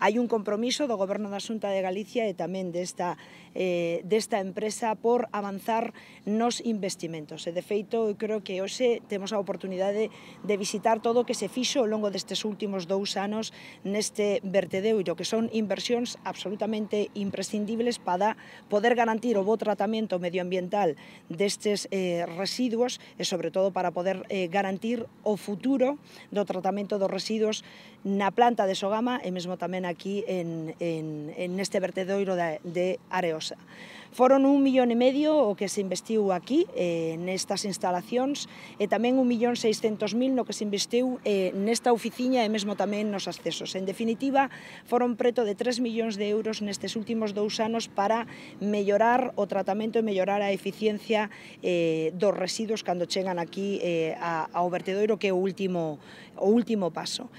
hai un compromiso do Goberno da Xunta de Galicia e tamén desta, eh, desta empresa por avanzar nos investimentos. E, de feito, eu creo que hoxe temos a oportunidade de visitar todo o que se fixo ao longo destes últimos dous anos neste vertedeiro, que son inversións absolutamente imprescindibles para poder garantir o bo tratamento medioambiental destes eh, residuos e, sobre todo, para poder eh, garantir o futuro do tratamento dos residuos na planta de Sogama e mesmo tamén aquí en, en, en este vertedoiro de, de Areosa. Foron un millón e medio o que se investiu aquí eh, nestas instalacións e tamén un millón seiscentos mil no que se investiu eh, nesta oficiña e mesmo tamén nos accesos. En definitiva, foron preto de 3 millóns de euros nestes últimos dous anos para mellorar o tratamento e mellorar a eficiencia eh, dos residuos cando chegan aquí eh, ao vertedoiro que é o último, o último paso.